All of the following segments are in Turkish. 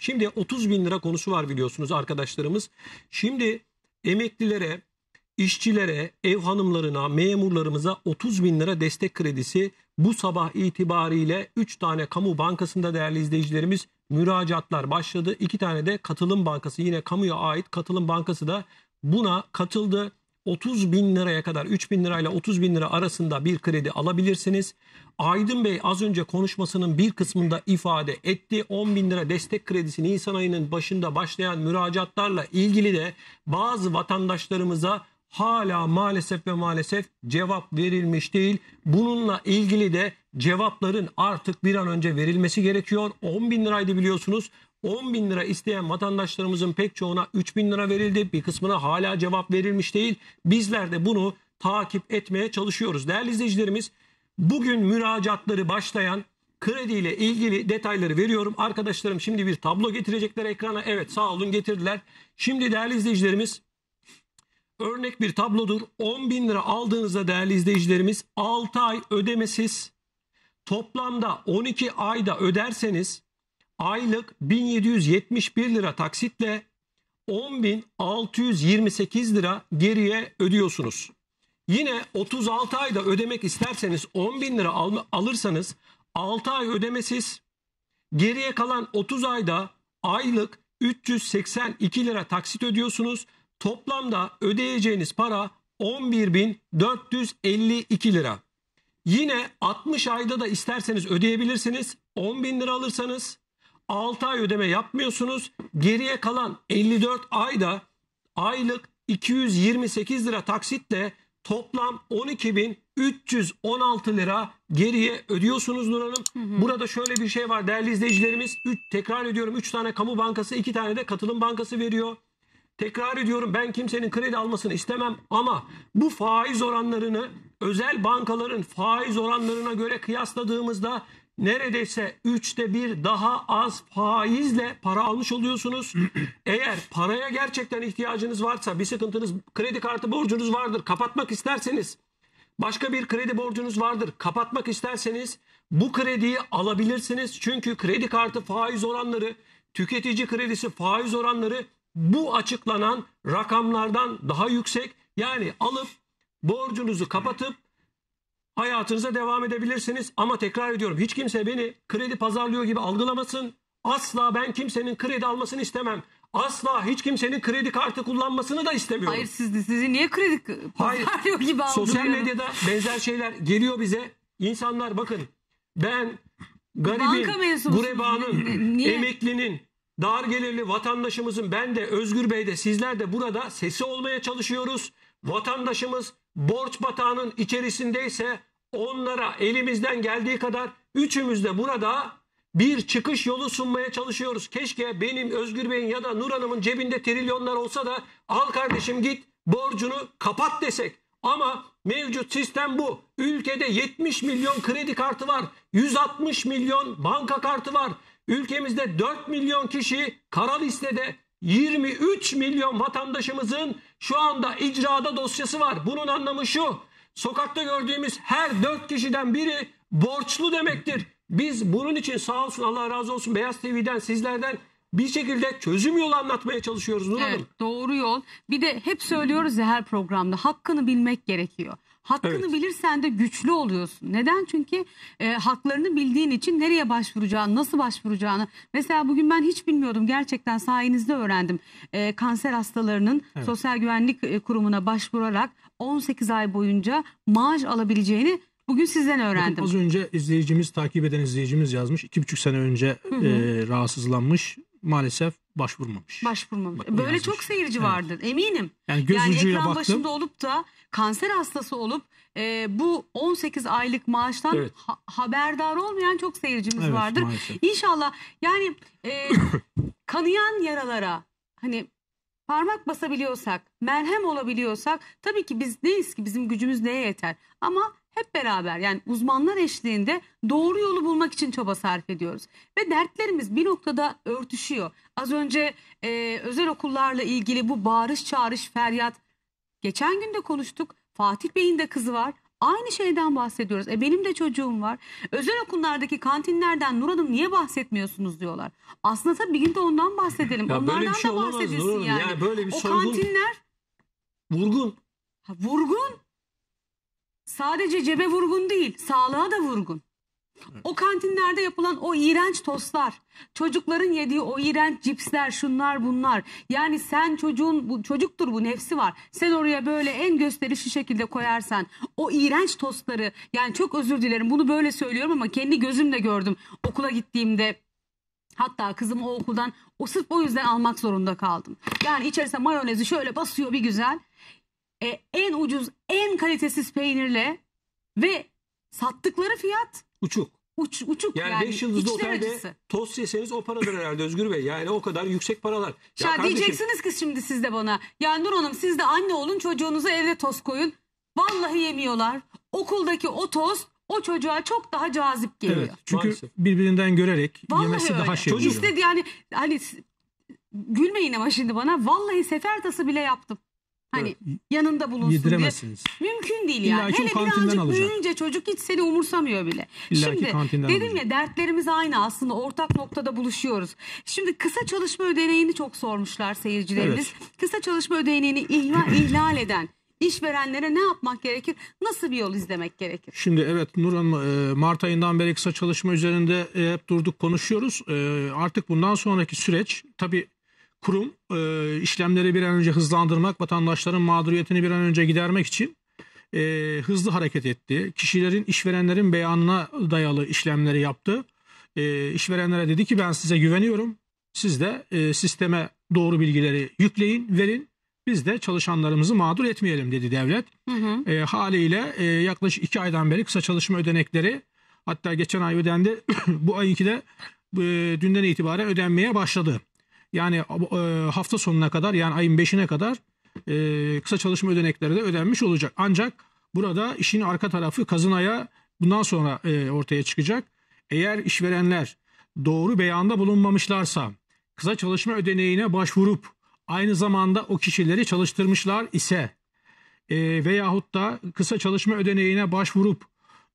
Şimdi 30 bin lira konusu var biliyorsunuz arkadaşlarımız. Şimdi emeklilere, işçilere, ev hanımlarına, memurlarımıza 30 bin lira destek kredisi bu sabah itibariyle 3 tane kamu bankasında değerli izleyicilerimiz müracaatlar başladı. 2 tane de katılım bankası yine kamuya ait katılım bankası da buna katıldı. 30 bin liraya kadar 3 bin lirayla 30 bin lira arasında bir kredi alabilirsiniz. Aydın Bey az önce konuşmasının bir kısmında ifade etti. 10 bin lira destek kredisi Nisan ayının başında başlayan müracaatlarla ilgili de bazı vatandaşlarımıza hala maalesef ve maalesef cevap verilmiş değil. Bununla ilgili de cevapların artık bir an önce verilmesi gerekiyor. 10 bin liraydı biliyorsunuz. 10 bin lira isteyen vatandaşlarımızın pek çoğuna 3 bin lira verildi. Bir kısmına hala cevap verilmiş değil. Bizler de bunu takip etmeye çalışıyoruz. Değerli izleyicilerimiz bugün müracatları başlayan krediyle ilgili detayları veriyorum. Arkadaşlarım şimdi bir tablo getirecekler ekrana. Evet sağ olun getirdiler. Şimdi değerli izleyicilerimiz örnek bir tablodur. 10 bin lira aldığınızda değerli izleyicilerimiz 6 ay ödemesiz toplamda 12 ayda öderseniz aylık 1771 lira taksitle 10.628 lira geriye ödüyorsunuz. Yine 36 ayda ödemek isterseniz 10.000 lira al alırsanız 6 ay ödemesiz geriye kalan 30 ayda aylık 382 lira taksit ödüyorsunuz. Toplamda ödeyeceğiniz para 11.452 lira. Yine 60 ayda da isterseniz ödeyebilirsiniz. 10 bin lira alırsanız 6 ay ödeme yapmıyorsunuz. Geriye kalan 54 ayda aylık 228 lira taksitle toplam 12.316 lira geriye ödüyorsunuz Nur Hanım. Hı hı. Burada şöyle bir şey var değerli izleyicilerimiz. Üç, tekrar ediyorum 3 tane kamu bankası 2 tane de katılım bankası veriyor. Tekrar ediyorum ben kimsenin kredi almasını istemem ama bu faiz oranlarını özel bankaların faiz oranlarına göre kıyasladığımızda neredeyse üçte bir daha az faizle para almış oluyorsunuz. Eğer paraya gerçekten ihtiyacınız varsa bir sıkıntınız kredi kartı borcunuz vardır kapatmak isterseniz başka bir kredi borcunuz vardır kapatmak isterseniz bu krediyi alabilirsiniz. Çünkü kredi kartı faiz oranları tüketici kredisi faiz oranları bu açıklanan rakamlardan daha yüksek. Yani alıp borcunuzu kapatıp hayatınıza devam edebilirsiniz. Ama tekrar ediyorum hiç kimse beni kredi pazarlıyor gibi algılamasın. Asla ben kimsenin kredi almasını istemem. Asla hiç kimsenin kredi kartı kullanmasını da istemiyorum. Hayır siz de sizi niye kredi pazarlıyor gibi algılıyor? Sosyal medyada benzer şeyler geliyor bize. İnsanlar bakın ben garibin, gurebanın, emeklinin, dar gelirli vatandaşımızın ben de Özgür Bey de sizler de burada sesi olmaya çalışıyoruz. Vatandaşımız borç batağının içerisindeyse onlara elimizden geldiği kadar üçümüz de burada bir çıkış yolu sunmaya çalışıyoruz. Keşke benim Özgür Bey'in ya da Nur Hanım'ın cebinde trilyonlar olsa da al kardeşim git borcunu kapat desek. Ama mevcut sistem bu. Ülkede 70 milyon kredi kartı var. 160 milyon banka kartı var. Ülkemizde 4 milyon kişi kara listede 23 milyon vatandaşımızın şu anda icrada dosyası var. Bunun anlamı şu. Sokakta gördüğümüz her dört kişiden biri borçlu demektir. Biz bunun için sağ olsun Allah razı olsun Beyaz TV'den sizlerden bir şekilde çözüm yolu anlatmaya çalışıyoruz Nur Hanım. Evet, doğru yol. Bir de hep söylüyoruz ya her programda hakkını bilmek gerekiyor. Hakkını evet. bilirsen de güçlü oluyorsun. Neden? Çünkü e, haklarını bildiğin için nereye başvuracağını, nasıl başvuracağını. Mesela bugün ben hiç bilmiyordum. Gerçekten sayenizde öğrendim. E, kanser hastalarının evet. Sosyal Güvenlik e, Kurumu'na başvurarak 18 ay boyunca maaş alabileceğini Bugün sizden öğrendim. Bakın az önce izleyicimiz, takip eden izleyicimiz yazmış. İki buçuk sene önce hı hı. E, rahatsızlanmış. Maalesef başvurmamış. Başvurmamış. Bak, Böyle yazmış. çok seyirci evet. vardı eminim. Yani göz yani ekran baktım. başında olup da kanser hastası olup e, bu 18 aylık maaştan evet. ha- haberdar olmayan çok seyircimiz evet, vardır. Maalesef. İnşallah yani e, kanayan yaralara hani parmak basabiliyorsak, merhem olabiliyorsak tabii ki biz neyiz ki bizim gücümüz neye yeter? Ama hep beraber yani uzmanlar eşliğinde doğru yolu bulmak için çaba sarf ediyoruz. Ve dertlerimiz bir noktada örtüşüyor. Az önce e, özel okullarla ilgili bu bağırış çağırış feryat geçen gün de konuştuk. Fatih Bey'in de kızı var. Aynı şeyden bahsediyoruz. E benim de çocuğum var. Özel okullardaki kantinlerden Nur Hanım niye bahsetmiyorsunuz diyorlar. Aslında tabii bir gün de ondan bahsedelim. Ya Onlardan böyle bir şey da olamaz, bahsediyorsun yani. yani. Böyle bir o sorgun, kantinler vurgun. Ha, vurgun. Sadece cebe vurgun değil, sağlığa da vurgun. O kantinlerde yapılan o iğrenç tostlar, çocukların yediği o iğrenç cipsler, şunlar bunlar. Yani sen çocuğun, bu çocuktur bu nefsi var. Sen oraya böyle en gösterişli şekilde koyarsan o iğrenç tostları, yani çok özür dilerim bunu böyle söylüyorum ama kendi gözümle gördüm okula gittiğimde. Hatta kızım o okuldan o sırf o yüzden almak zorunda kaldım. Yani içerisinde mayonezi şöyle basıyor bir güzel e, en ucuz, en kalitesiz peynirle ve sattıkları fiyat uçuk. Uç, uçuk yani 5 yani, yıldızlı otelde acısı. tost yeseniz o paradır herhalde Özgür Bey. Yani o kadar yüksek paralar. Ya, ya kardeşim, diyeceksiniz ki şimdi siz de bana. Ya Nur Hanım siz de anne olun çocuğunuza evde tost koyun. Vallahi yemiyorlar. Okuldaki o tost o çocuğa çok daha cazip geliyor. Evet, çünkü Maalesef. birbirinden görerek Vallahi yemesi öyle. daha şey oluyor. İstedi yani hani gülmeyin ama şimdi bana. Vallahi sefer tası bile yaptım. Hani evet. yanında bulunsun diye. Mümkün değil yani. İllaki Hele birazcık alacak. büyüyünce çocuk hiç seni umursamıyor bile. İllaki Şimdi dedim alacak. ya dertlerimiz aynı aslında ortak noktada buluşuyoruz. Şimdi kısa çalışma ödeneğini çok sormuşlar seyircilerimiz. Evet. Kısa çalışma ödeneğini ihlal, ihlal eden işverenlere ne yapmak gerekir? Nasıl bir yol izlemek gerekir? Şimdi evet Nur Hanım e, Mart ayından beri kısa çalışma üzerinde e, hep durduk konuşuyoruz. E, artık bundan sonraki süreç tabii kurum e, işlemleri bir an önce hızlandırmak, vatandaşların mağduriyetini bir an önce gidermek için e, hızlı hareket etti. Kişilerin, işverenlerin beyanına dayalı işlemleri yaptı. E, işverenlere dedi ki ben size güveniyorum. Siz de e, sisteme doğru bilgileri yükleyin, verin. Biz de çalışanlarımızı mağdur etmeyelim dedi devlet. Hı hı. E, haliyle e, yaklaşık iki aydan beri kısa çalışma ödenekleri hatta geçen ay ödendi. bu ayınki de e, dünden itibaren ödenmeye başladı. Yani e, e, hafta sonuna kadar yani ayın 5'ine kadar e, kısa çalışma ödenekleri de ödenmiş olacak. Ancak burada işin arka tarafı kazınaya bundan sonra ortaya çıkacak. Eğer işverenler doğru beyanda bulunmamışlarsa kısa çalışma ödeneğine başvurup aynı zamanda o kişileri çalıştırmışlar ise e, veyahut da kısa çalışma ödeneğine başvurup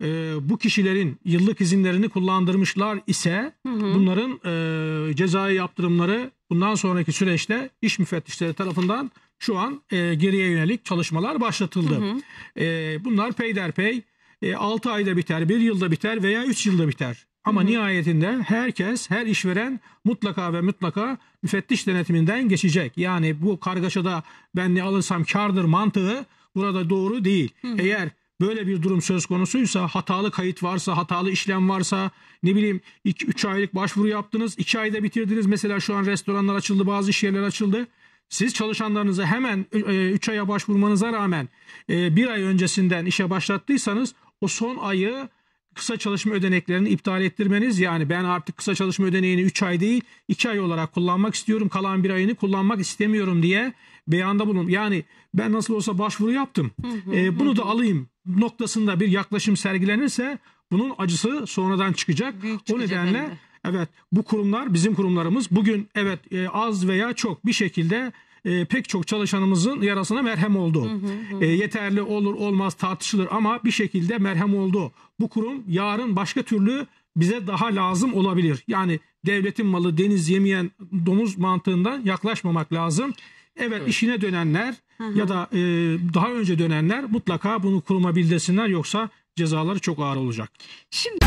e, bu kişilerin yıllık izinlerini kullandırmışlar ise hı hı. bunların e, cezai yaptırımları bundan sonraki süreçte iş müfettişleri tarafından şu an e, geriye yönelik çalışmalar başlatıldı. Hı hı. E, bunlar peyderpey e, 6 ayda biter, 1 yılda biter veya 3 yılda biter. Ama hı hı. nihayetinde herkes, her işveren mutlaka ve mutlaka müfettiş denetiminden geçecek. Yani bu kargaşada ben ne alırsam kardır mantığı burada doğru değil. Hı hı. Eğer böyle bir durum söz konusuysa hatalı kayıt varsa hatalı işlem varsa ne bileyim 3 aylık başvuru yaptınız 2 ayda bitirdiniz mesela şu an restoranlar açıldı bazı iş yerleri açıldı. Siz çalışanlarınızı hemen 3 e, aya başvurmanıza rağmen e, bir ay öncesinden işe başlattıysanız o son ayı kısa çalışma ödeneklerini iptal ettirmeniz yani ben artık kısa çalışma ödeneğini 3 ay değil 2 ay olarak kullanmak istiyorum kalan bir ayını kullanmak istemiyorum diye beyanda bulun. Yani ben nasıl olsa başvuru yaptım e, bunu da alayım noktasında bir yaklaşım sergilenirse bunun acısı sonradan çıkacak. çıkacak o nedenle evet bu kurumlar bizim kurumlarımız bugün evet e, az veya çok bir şekilde e, pek çok çalışanımızın yarasına merhem oldu. Hı hı E, yeterli olur olmaz tartışılır ama bir şekilde merhem oldu. Bu kurum yarın başka türlü bize daha lazım olabilir. Yani devletin malı deniz yemeyen domuz mantığından yaklaşmamak lazım. Evet, evet. işine dönenler hı hı. ya da e, daha önce dönenler mutlaka bunu kuruma bildirsinler yoksa cezaları çok ağır olacak. Şimdi...